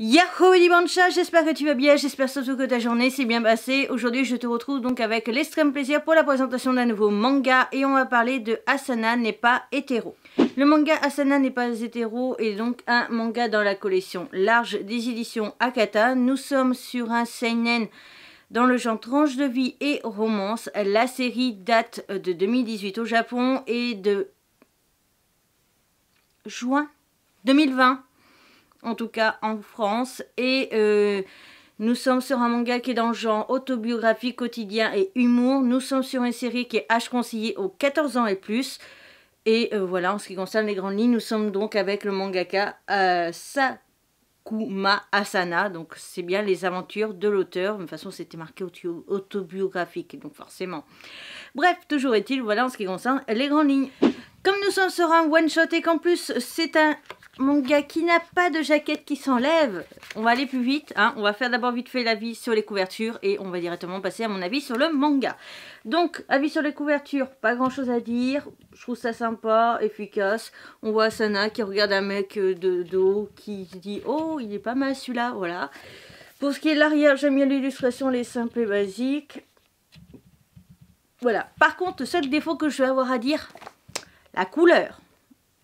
Yahoo Libancha, j'espère que tu vas bien, j'espère surtout que ta journée s'est bien passée. Aujourd'hui je te retrouve donc avec l'extrême plaisir pour la présentation d'un nouveau manga et on va parler de Asana n'est pas hétéro. Le manga Asana n'est pas hétéro est donc un manga dans la collection large des éditions Akata. Nous sommes sur un seinen dans le genre tranche de vie et romance. La série date de 2018 au Japon et de juin 2020 en tout cas en France. Et euh, nous sommes sur un manga qui est dans le genre autobiographique, quotidien et humour. Nous sommes sur une série qui est H conseillée aux 14 ans et plus. Et euh, voilà, en ce qui concerne les grandes lignes, nous sommes donc avec le mangaka euh, Sakuma Asana. Donc c'est bien les aventures de l'auteur. De toute façon, c'était marqué autobiographique, donc forcément. Bref, toujours est-il, voilà en ce qui concerne les grandes lignes. Comme nous sommes sur un one-shot et qu'en plus c'est un mon gars qui n'a pas de jaquette qui s'enlève, on va aller plus vite. Hein. On va faire d'abord vite fait l'avis sur les couvertures et on va directement passer à mon avis sur le manga. Donc, avis sur les couvertures, pas grand chose à dire. Je trouve ça sympa, efficace. On voit Sana qui regarde un mec euh, de dos qui se dit Oh, il est pas mal celui-là, voilà. Pour ce qui est de l'arrière, j'aime bien l'illustration, les simples et basiques. Voilà. Par contre, le seul défaut que je vais avoir à dire, la couleur.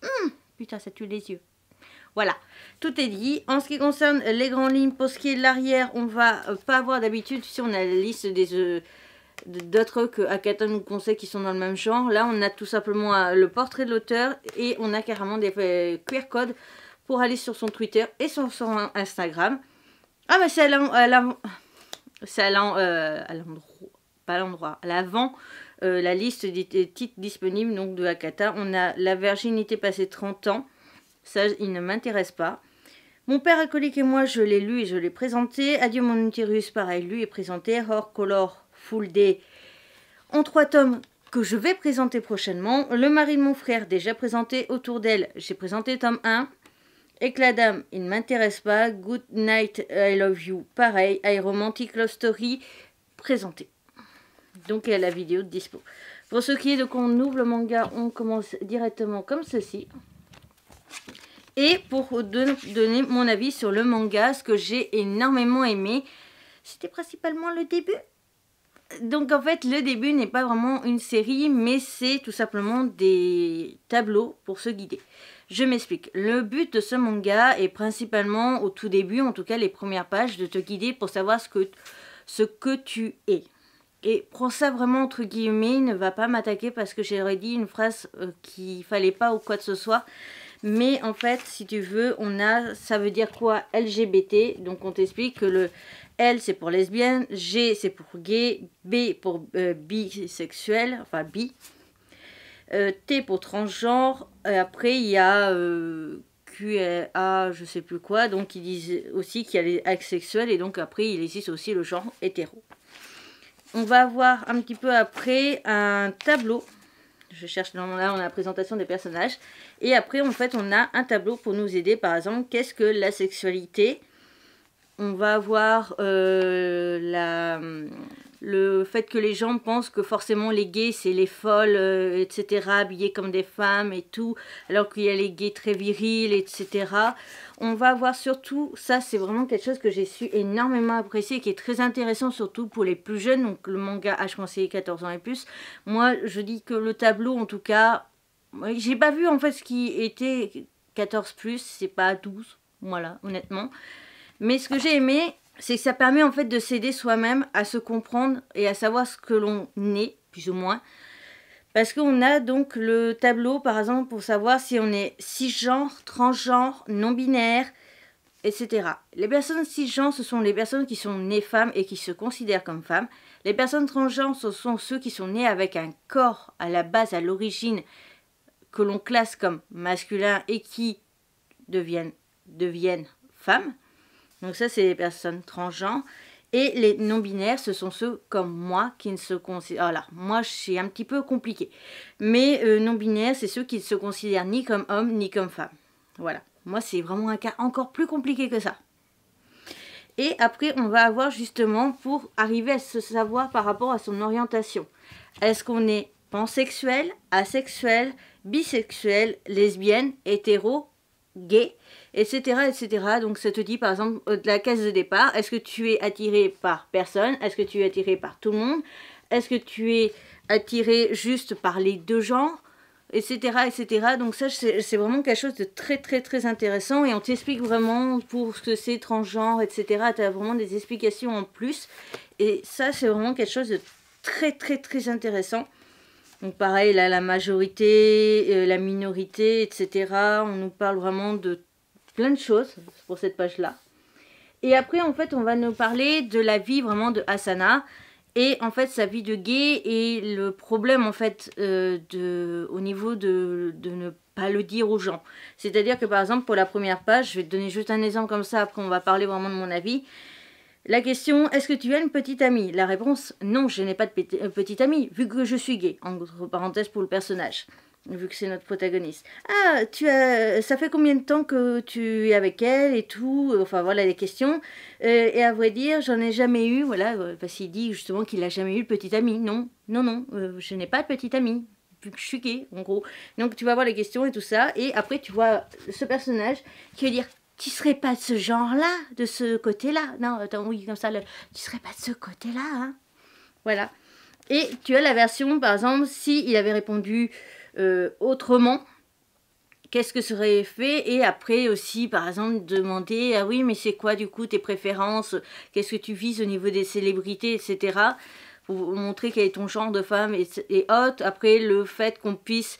Hum, putain, ça tue les yeux. Voilà, tout est dit. En ce qui concerne les grandes lignes, pour ce qui est de l'arrière, on va euh, pas avoir d'habitude, si on a la liste des... Euh, d'autres que Hakata nous conseille qui sont dans le même genre. Là, on a tout simplement euh, le portrait de l'auteur et on a carrément des QR codes pour aller sur son Twitter et sur son Instagram. Ah, mais c'est à l'endroit, pas l'endroit, à l'avant, la liste des titres disponibles donc de Akata. On a La virginité passée 30 ans, ça, il ne m'intéresse pas. Mon père alcoolique et moi, je l'ai lu et je l'ai présenté. Adieu mon utérus, pareil, lui est présenté. Horror color, full day, en trois tomes que je vais présenter prochainement. Le mari de mon frère, déjà présenté autour d'elle, j'ai présenté tome 1. Éclat d'âme, il ne m'intéresse pas. Good night, I love you, pareil. I romantic love story, présenté. Donc, il a la vidéo de dispo. Pour ce qui est de quand on ouvre le manga, on commence directement comme ceci. Et pour donner mon avis sur le manga, ce que j'ai énormément aimé, c'était principalement le début. Donc en fait, le début n'est pas vraiment une série, mais c'est tout simplement des tableaux pour se guider. Je m'explique. Le but de ce manga est principalement, au tout début, en tout cas les premières pages, de te guider pour savoir ce que, ce que tu es. Et prends ça vraiment entre guillemets, ne va pas m'attaquer parce que j'aurais dit une phrase Qu'il euh, qu'il fallait pas ou quoi que ce soit. Mais en fait, si tu veux, on a, ça veut dire quoi LGBT. Donc on t'explique que le L c'est pour lesbienne, G c'est pour gay, B pour euh, bisexuel, enfin bi, euh, T pour transgenre. Et après il y a euh, A, je sais plus quoi. Donc ils disent aussi qu'il y a les asexuels et donc après il existe aussi le genre hétéro. On va avoir un petit peu après un tableau je cherche là on a la présentation des personnages et après en fait on a un tableau pour nous aider par exemple qu'est-ce que la sexualité on va avoir euh, la le fait que les gens pensent que forcément les gays, c'est les folles, euh, etc., habillés comme des femmes et tout, alors qu'il y a les gays très virils, etc. On va voir surtout, ça c'est vraiment quelque chose que j'ai su énormément apprécier, qui est très intéressant surtout pour les plus jeunes, donc le manga H conseillé 14 ans et plus. Moi, je dis que le tableau, en tout cas, j'ai pas vu en fait ce qui était 14 c'est pas 12, voilà, honnêtement. Mais ce que j'ai aimé, c'est que ça permet en fait de s'aider soi-même à se comprendre et à savoir ce que l'on est, plus ou moins. Parce qu'on a donc le tableau, par exemple, pour savoir si on est cisgenre, transgenre, non-binaire, etc. Les personnes cisgenres, ce sont les personnes qui sont nées femmes et qui se considèrent comme femmes. Les personnes transgenres, ce sont ceux qui sont nés avec un corps à la base, à l'origine, que l'on classe comme masculin et qui deviennent, deviennent femmes. Donc ça, c'est les personnes transgenres. Et les non-binaires, ce sont ceux comme moi qui ne se considèrent... Voilà, ah moi, c'est un petit peu compliqué. Mais euh, non-binaires, c'est ceux qui ne se considèrent ni comme homme ni comme femme. Voilà. Moi, c'est vraiment un cas encore plus compliqué que ça. Et après, on va avoir justement pour arriver à se savoir par rapport à son orientation. Est-ce qu'on est pansexuel, asexuel, bisexuel, lesbienne, hétéro gay, etc., etc. Donc ça te dit par exemple de euh, la case de départ, est-ce que tu es attiré par personne, est-ce que tu es attiré par tout le monde, est-ce que tu es attiré juste par les deux genres, etc., etc. Donc ça c'est vraiment quelque chose de très très très intéressant et on t'explique vraiment pour ce que c'est transgenre, etc. Tu as vraiment des explications en plus et ça c'est vraiment quelque chose de très très très intéressant. Donc pareil, la majorité, euh, la minorité, etc. On nous parle vraiment de plein de choses pour cette page-là. Et après, en fait, on va nous parler de la vie vraiment de Hassana et en fait sa vie de gay et le problème en fait euh, de, au niveau de, de, ne pas le dire aux gens. C'est-à-dire que par exemple pour la première page, je vais te donner juste un exemple comme ça, après on va parler vraiment de mon avis. La question est-ce que tu as une petite amie La réponse non, je n'ai pas de euh, petite amie, vu que je suis gay, En parenthèses pour le personnage, vu que c'est notre protagoniste. Ah, tu as, ça fait combien de temps que tu es avec elle et tout Enfin voilà les questions. Euh, et à vrai dire, j'en ai jamais eu, voilà, euh, parce qu'il dit justement qu'il n'a jamais eu de petite amie. Non, non, non, je n'ai pas de petite amie, vu que je suis gay, en gros. Donc tu vas voir les questions et tout ça, et après tu vois ce personnage qui veut dire tu serais pas de ce genre-là, de ce côté-là. Non, attends, oui, comme ça, le, tu serais pas de ce côté-là. Hein. Voilà. Et tu as la version, par exemple, s'il avait répondu euh, autrement, qu'est-ce que serait fait Et après aussi, par exemple, demander, ah oui, mais c'est quoi du coup tes préférences Qu'est-ce que tu vises au niveau des célébrités, etc. Pour montrer quel est ton genre de femme et, et autres. Après, le fait qu'on puisse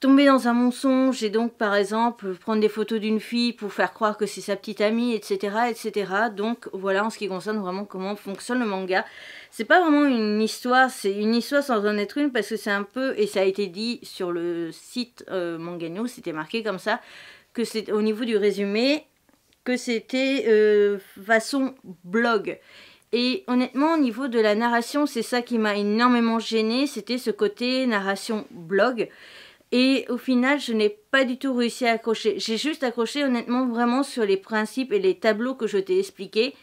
tomber dans un mensonge et donc par exemple prendre des photos d'une fille pour faire croire que c'est sa petite amie, etc., etc. Donc voilà en ce qui concerne vraiment comment fonctionne le manga. C'est pas vraiment une histoire, c'est une histoire sans en être une parce que c'est un peu, et ça a été dit sur le site euh, Mangano, c'était marqué comme ça, que c'est au niveau du résumé, que c'était euh, façon blog. Et honnêtement, au niveau de la narration, c'est ça qui m'a énormément gêné. c'était ce côté narration blog. Et au final, je n'ai pas du tout réussi à accrocher. J'ai juste accroché honnêtement vraiment sur les principes et les tableaux que je t'ai expliqués.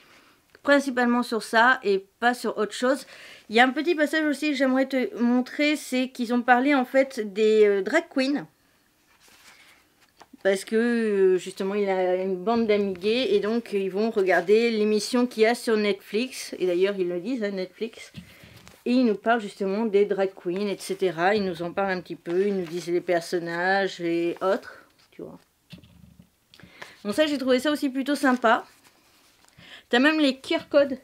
Principalement sur ça et pas sur autre chose. Il y a un petit passage aussi que j'aimerais te montrer, c'est qu'ils ont parlé en fait des euh, drag queens. Parce que euh, justement, il a une bande d'amis gays et donc ils vont regarder l'émission qu'il y a sur Netflix. Et d'ailleurs, ils le disent à hein, Netflix. Et il nous parle justement des drag queens, etc. Il nous en parle un petit peu, ils nous disent les personnages et autres, tu vois. Donc ça, j'ai trouvé ça aussi plutôt sympa. T'as même les QR codes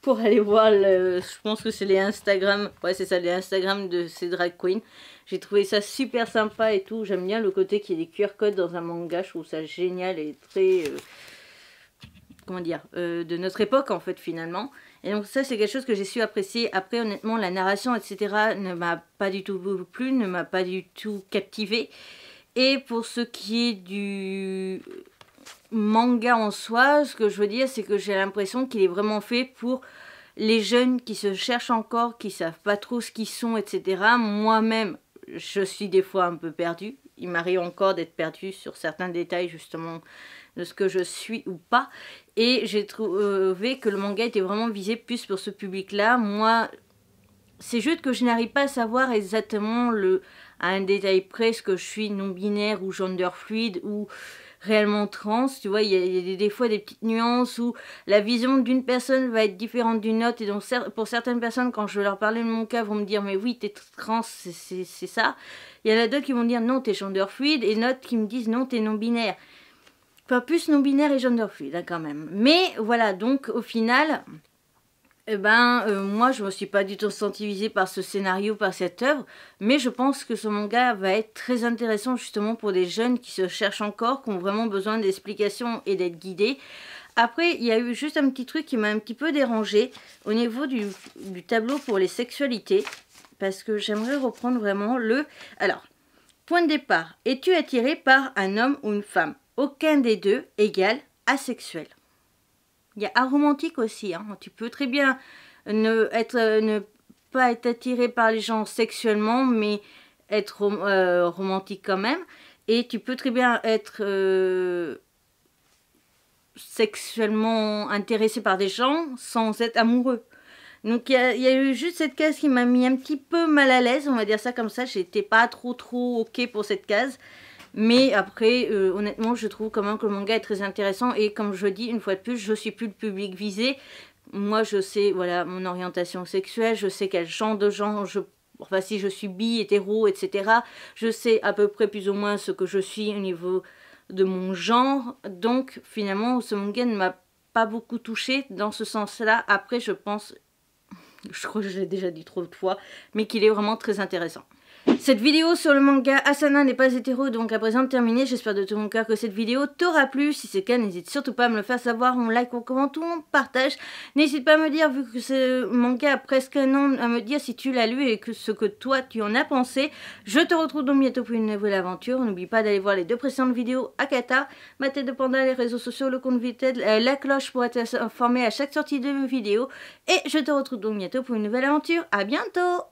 pour aller voir, je pense que c'est les Instagram, ouais c'est ça, les Instagram de ces drag queens. J'ai trouvé ça super sympa et tout. J'aime bien le côté qu'il y ait des QR codes dans un manga. Je trouve ça génial et très... Euh, comment dire euh, De notre époque en fait finalement. Et donc ça, c'est quelque chose que j'ai su apprécier. Après, honnêtement, la narration, etc., ne m'a pas du tout plu, ne m'a pas du tout captivé. Et pour ce qui est du manga en soi, ce que je veux dire, c'est que j'ai l'impression qu'il est vraiment fait pour les jeunes qui se cherchent encore, qui savent pas trop ce qu'ils sont, etc. Moi-même, je suis des fois un peu perdue. Il m'arrive encore d'être perdue sur certains détails, justement, de ce que je suis ou pas. Et j'ai trouvé que le manga était vraiment visé plus pour ce public-là. Moi, c'est juste que je n'arrive pas à savoir exactement le, à un détail près ce que je suis non-binaire ou gender fluide ou réellement trans. Tu vois, il y a, des, fois des petites nuances où la vision d'une personne va être différente d'une autre. Et donc, pour certaines personnes, quand je leur parler de mon cas, vont me dire Mais oui, t'es trans, c'est ça. Il y en a d'autres qui vont dire Non, t'es gender fluide. Et d'autres qui me disent Non, t'es non-binaire. Pas plus non-binaire et gender hein, quand même. Mais voilà, donc au final, eh ben, euh, moi, je ne me suis pas du tout sensibilisée par ce scénario, par cette œuvre, mais je pense que ce manga va être très intéressant justement pour des jeunes qui se cherchent encore, qui ont vraiment besoin d'explications et d'être guidés. Après, il y a eu juste un petit truc qui m'a un petit peu dérangé au niveau du, du tableau pour les sexualités, parce que j'aimerais reprendre vraiment le... Alors, point de départ, es-tu attiré par un homme ou une femme aucun des deux égale asexuel. Il y a aromantique aussi. Hein. Tu peux très bien euh, ne, pas être attiré par les gens sexuellement, mais être euh, romantique quand même. Et tu peux très bien être euh, sexuellement intéressé par des gens sans être amoureux. Donc il y, a, eu juste cette case qui m'a mis un petit peu mal à l'aise, on va dire ça comme ça. n'étais pas trop trop ok pour cette case. Mais après, euh, honnêtement, je trouve quand même que le manga est très intéressant. Et comme je dis, une fois de plus, je suis plus le public visé. Moi, je sais, voilà, mon orientation sexuelle, je sais quel genre de genre je enfin si je suis bi, hétéro, etc. Je sais à peu près plus ou moins ce que je suis au niveau de mon genre. Donc finalement, ce manga ne m'a pas beaucoup touchée dans ce sens-là. Après, je pense, je crois que je l'ai déjà dit trop de fois, mais qu'il est vraiment très intéressant. Cette vidéo sur le manga Asana n'est pas hétéro donc à présent terminée. J'espère de tout mon cœur que cette vidéo t'aura plu. Si c'est le cas, n'hésite surtout pas à me le faire savoir. On like, on commente partage. N'hésite pas à me dire, vu que ce manga a presque un an, à me dire si tu l'as lu et que ce que toi tu en as pensé. Je te retrouve donc bientôt pour une nouvelle aventure. N'oublie pas d'aller voir les deux précédentes vidéos Akata, ma tête de panda, les réseaux sociaux, le compte VTED, euh, la cloche pour être informé à chaque sortie de mes vidéos. Et je te retrouve donc bientôt pour une nouvelle aventure. À bientôt